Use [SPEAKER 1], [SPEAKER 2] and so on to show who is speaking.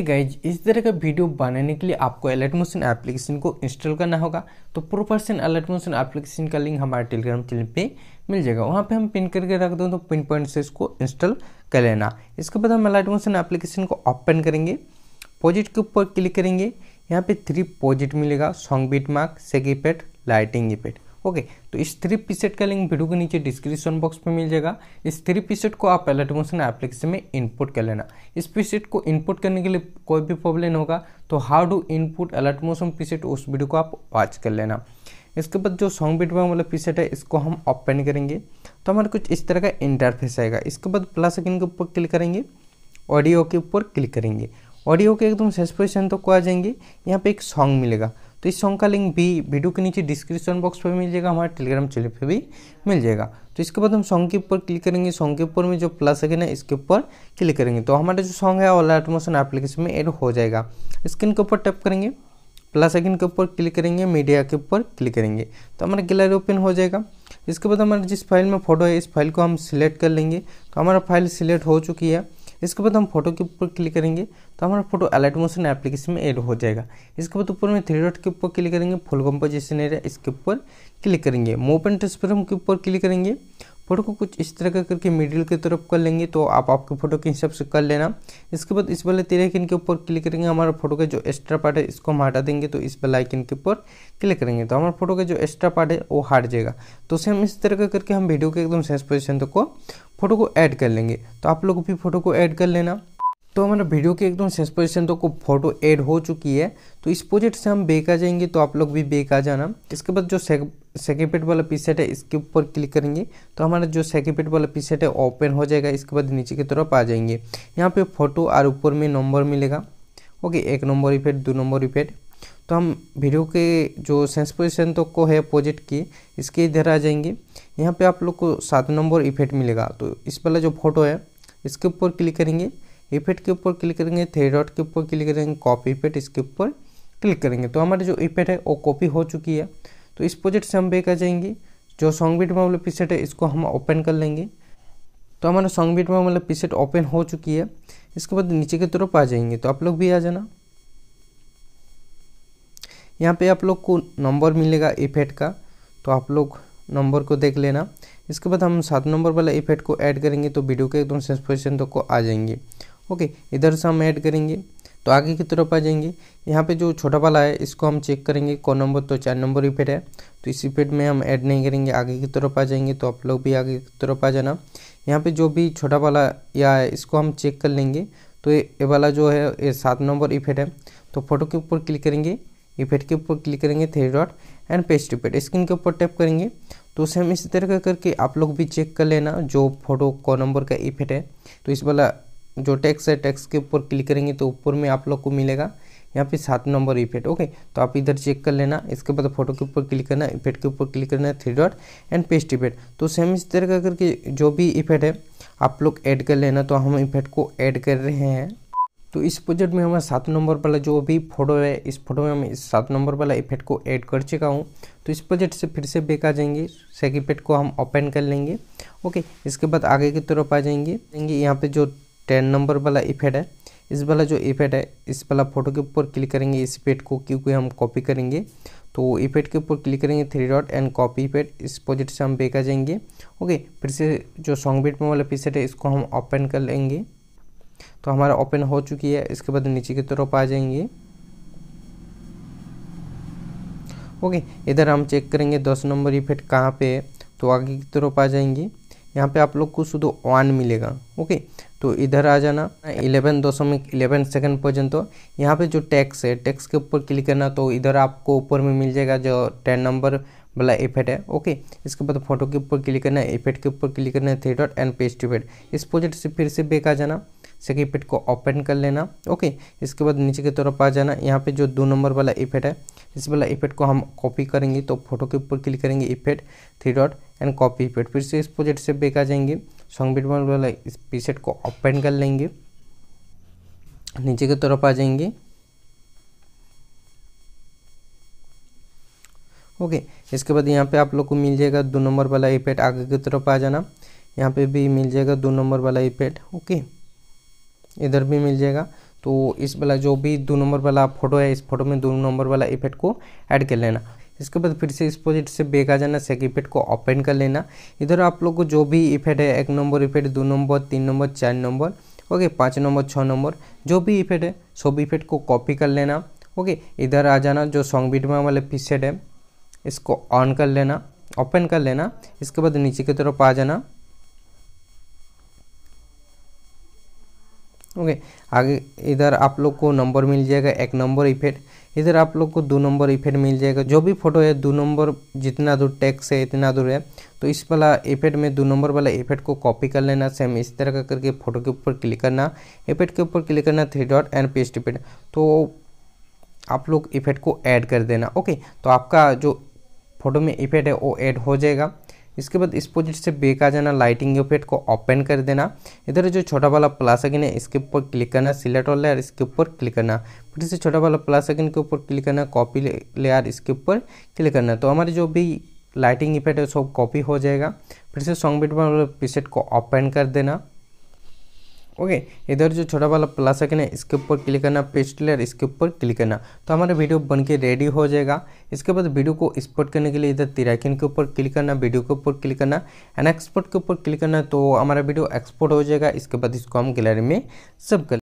[SPEAKER 1] देखिए गाइज इस तरह का वीडियो बनाने के लिए आपको अलर्ट मोशन एप्लीकेशन को इंस्टॉल करना होगा तो प्रोपरसन पर्सन अलर्ट मोशन एप्लीकेशन का लिंक हमारे टेलीग्राम चैनल पे मिल जाएगा वहाँ पे हम पिन करके रख दो तो पिन पॉइंट से इसको इंस्टॉल कर लेना इसके बाद हम अलर्ट मोशन एप्लीकेशन को ओपन करेंगे पॉजिट के ऊपर क्लिक करेंगे यहाँ पे थ्री पॉजिट मिलेगा सॉन्ग बीट मार्क सेक इफेक्ट लाइटिंग इफेक्ट ओके तो इस थ्री पी का लिंक वीडियो के नीचे डिस्क्रिप्शन बॉक्स में मिल जाएगा इस थ्री पी को आप अलर्ट मोशन एप्लीकेशन में इनपुट कर लेना इस पी को इनपुट करने के लिए कोई भी प्रॉब्लम होगा तो how do input Alight Motion P उस वीडियो को आप वॉच कर लेना इसके बाद जो सॉन्ग बीट में वाला पी है इसको हम ओपन करेंगे तो हमारे कुछ इस तरह का इंटरफेस आएगा इसके बाद प्लस आइकन के ऊपर क्लिक करेंगे ऑडियो के ऊपर क्लिक करेंगे ऑडियो के एकदम सेस पोजिशन तक तो को आ जाएंगे यहाँ पे एक सॉन्ग मिलेगा तो इस सॉन्ग का लिंक भी वीडियो के नीचे डिस्क्रिप्शन बॉक्स पर मिल जाएगा हमारे टेलीग्राम चैनल पर भी मिल जाएगा तो इसके बाद हम सॉन्ग के ऊपर क्लिक करेंगे सॉन्ग के ऊपर में जो प्लस है ना इसके ऊपर क्लिक करेंगे तो हमारा जो सॉन्ग है ओला एटमोशन एप्लीकेशन में एड हो जाएगा स्क्रीन के ऊपर टैप करेंगे प्लस आइकन के ऊपर क्लिक करेंगे मीडिया के ऊपर क्लिक करेंगे तो हमारा गैलरी ओपन हो जाएगा इसके बाद हमारे जिस फाइल में फ़ोटो है इस फाइल को हम सिलेक्ट कर लेंगे तो हमारा फाइल सिलेक्ट हो चुकी है इसके बाद हम फोटो के ऊपर क्लिक करेंगे तो हमारा फोटो अलाइट मोशन एप्लीकेशन में ऐड हो जाएगा इसके बाद ऊपर में थ्री डॉट के ऊपर क्लिक करेंगे फुल कंपोजिशन एरिया इसके ऊपर क्लिक करेंगे मोप एंड ट्रांसफॉर्म के ऊपर क्लिक करेंगे फोटो को कुछ इस तरह का करके मिडिल की तरफ कर लेंगे तो आप आपके फोटो के हिसाब से कर लेना इसके बाद इस वाले तिराइकन के ऊपर क्लिक करेंगे हमारा फोटो का जो एक्स्ट्रा पार्ट है इसको हम हटा देंगे तो इस वाले आइकन के ऊपर क्लिक करेंगे तो हमारा फोटो का जो एक्स्ट्रा पार्ट है वो हट जाएगा तो उसे हम इस तरह का करके हम वीडियो के एकदम सेस पोजिशन तक को फ़ोटो को ऐड कर लेंगे तो आप लोग भी फ़ोटो को ऐड कर लेना तो हमारा वीडियो के एकदम शेष पोजिशन तो को फोटो ऐड हो चुकी है तो इस प्रोजेक्ट से हम बेक आ जाएंगे तो आप लोग भी बेक आ जाना इसके बाद जो सेकेपेट वाला पीसेट है इसके ऊपर क्लिक करेंगे तो हमारा जो सेकेपेट वाला पीस है ओपन हो जाएगा इसके बाद नीचे की तरफ आ जाएंगे यहाँ पे फोटो और ऊपर में नंबर मिलेगा ओके एक नंबर इफेक्ट दो नंबर इफेक्ट तो हम वीडियो के जो सेंस पोजिशन तो को है अपोजिट की इसके इधर आ जाएंगे यहाँ पे आप लोग को सात नंबर इफेक्ट मिलेगा तो इस वाला जो फोटो है इसके ऊपर क्लिक करेंगे इफेक्ट के ऊपर क्लिक करेंगे थ्री डॉट के ऊपर क्लिक करेंगे कॉपी इफेक्ट इसके ऊपर क्लिक करेंगे तो हमारे जो इफेक्ट है वो कॉपी हो चुकी है तो इस प्रोजेक्ट से हम बेक आ जाएंगे जो सॉन्ग बीट में मतलब पिसेट है इसको हम ओपन कर लेंगे तो हमारा सॉन्ग बीट में मतलब पिसेट ओपन हो चुकी है इसके बाद नीचे की तरफ आ जाएंगे तो आप लोग भी आ जाना यहाँ पे आप लोग को नंबर मिलेगा इफेक्ट का तो आप लोग नंबर को देख लेना इसके बाद हम सात नंबर वाला इफेक्ट को ऐड करेंगे तो वीडियो के एकदम सेंस पोजिशन तक को आ जाएंगे ओके इधर से हम ऐड करेंगे तो आगे की तरफ आ जाएंगे यहाँ पे जो छोटा वाला है इसको हम चेक करेंगे कौन नंबर तो चार नंबर इफेक्ट है तो इस इफेक्ट में हम ऐड नहीं करेंगे आगे की तरफ आ जाएंगे तो आप लोग भी आगे की तरफ आ जाना यहाँ पर जो भी छोटा वाला या है इसको हम चेक कर लेंगे तो ये वाला जो है ये सात नंबर इफेक्ट है तो फोटो के ऊपर क्लिक करेंगे इफेक्ट के ऊपर क्लिक करेंगे three dot and paste effect screen के ऊपर टैप करेंगे तो सेम इसी तरह का करके आप लोग भी चेक कर लेना जो फोटो को नंबर का इफेक्ट है तो इस वाला जो टैक्स है टैक्स के ऊपर क्लिक करेंगे तो ऊपर में आप लोग को मिलेगा यहाँ पे सात नंबर इफेक्ट ओके तो आप इधर चेक कर लेना इसके बाद फोटो के ऊपर क्लिक करना इफेक्ट के ऊपर क्लिक करना three dot and paste effect तो सेम इस तरह का करके जो भी इफेक्ट है आप लोग ऐड कर लेना तो हम इफेक्ट को ऐड कर रहे हैं तो इस प्रोजेक्ट में हमें सात नंबर वाला जो भी फोटो है इस फोटो में हम इस सात नंबर वाला इफेक्ट को ऐड कर चुका हूँ तो इस प्रोजेक्ट से फिर से बेक आ जाएंगे सेक इफेक्ट को हम ओपन कर लेंगे ओके इसके बाद आगे की तरफ आ जाएंगे देंगे यहाँ पे जो टेन नंबर वाला इफेक्ट है इस वाला जो इफेक्ट है इस वाला फोटो के ऊपर क्लिक करेंगे इस इफेक्ट को क्योंकि हम कॉपी करेंगे तो इफेक्ट के ऊपर क्लिक करेंगे three dot and copy effect इस प्रोजेक्ट से हम बेक आ जाएंगे ओके फिर से जो सॉन्ग बीट में वाला पीसेट है इसको हम ओपन कर लेंगे तो हमारा ओपन हो चुकी है इसके बाद नीचे की तरफ आ जाएंगे ओके इधर हम चेक करेंगे दस नंबर इफेक्ट कहाँ पे है तो आगे की तरफ आ जाएंगे यहाँ पे आप लोग को शुद्ध वन मिलेगा ओके तो इधर आ जाना इलेवन दशमिक इलेवन सेकेंड पर्यंत यहाँ पे जो टैक्स है टैक्स के ऊपर क्लिक करना तो इधर आपको ऊपर में मिल जाएगा जो टेन नंबर वाला इफेक्ट है ओके इसके बाद फोटो के ऊपर क्लिक करना है इफेक्ट के ऊपर क्लिक करना है three dot and paste effect इस प्रोजेक्ट से फिर से बेक आ जाना सकी को ओपन कर लेना ओके इसके बाद नीचे की तरफ आ जाना यहाँ पे जो दो नंबर वाला इफेक्ट है इस वाला इफेक्ट को हम कॉपी करेंगे तो फोटो के ऊपर क्लिक करेंगे effect three dot and copy effect फिर से इस प्रोजेक्ट से बेक आ जाएंगे सॉन्ग बीट वाला इस पीसेट को ओपन कर लेंगे नीचे की तरफ आ जाएंगे ओके इसके बाद यहाँ पे आप लोग को मिल जाएगा दो नंबर वाला इफेक्ट आगे की तरफ आ जाना यहाँ पे भी मिल जाएगा दो नंबर वाला इफेक्ट ओके इधर भी मिल जाएगा तो इस वाला जो भी दो नंबर वाला फोटो है इस फोटो में दो नंबर वाला इफेक्ट को ऐड कर लेना इसके बाद फिर से इस पोजिट से बेक आ जाना सेक इफेक्ट को ओपन कर लेना इधर आप लोग को जो भी इफेक्ट है एक नंबर इफेक्ट दो नंबर तीन नंबर चार नंबर ओके पाँच नंबर छः नंबर जो भी इफेक्ट है सब इफेक्ट को कॉपी कर लेना ओके इधर आ जाना जो सॉन्ग बीट में वाले पीस है इसको ऑन कर लेना ओपन कर लेना इसके बाद नीचे की तरफ आ जाना ओके आगे इधर आप लोग को नंबर मिल जाएगा एक नंबर इफेक्ट इधर आप लोग को दो नंबर इफेक्ट मिल जाएगा जो भी फोटो है दो नंबर जितना दूर टैक्स है इतना दूर है तो इस वाला इफेक्ट में दो नंबर वाला इफेक्ट को कॉपी कर लेना सेम इस तरह का करके फोटो के ऊपर क्लिक करना इफेक्ट के ऊपर क्लिक करना three dot and paste effect तो आप लोग इफेक्ट को ऐड कर देना ओके तो आपका जो फोटो में इफेक्ट है वो ऐड हो जाएगा इसके बाद इस पोजिट से बेक आ जाना लाइटिंग इफेक्ट को ओपन कर देना इधर जो छोटा वाला प्लस अगिन है इसके ऊपर क्लिक करना सिलेक्ट और लेयर इसके ऊपर क्लिक करना फिर से छोटा वाला प्लस अगिन के ऊपर क्लिक करना कॉपी लेयर इसके ऊपर क्लिक करना तो हमारे जो भी लाइटिंग इफेक्ट है सब कॉपी हो जाएगा फिर से सॉन्ग बीट वाले प्रीसेट को ओपन कर देना ओके इधर जो छोटा वाला प्लस आइकन है इसके ऊपर क्लिक करना पेस्ट लेयर इसके ऊपर क्लिक करना तो हमारा वीडियो बन के रेडी हो जाएगा इसके बाद वीडियो को एक्सपोर्ट करने के लिए इधर तिराकिन के ऊपर क्लिक करना वीडियो के ऊपर क्लिक करना एंड एक्सपोर्ट के ऊपर क्लिक करना तो हमारा वीडियो एक्सपोर्ट हो जाएगा इसके बाद इसको हम गैलरी में सब कर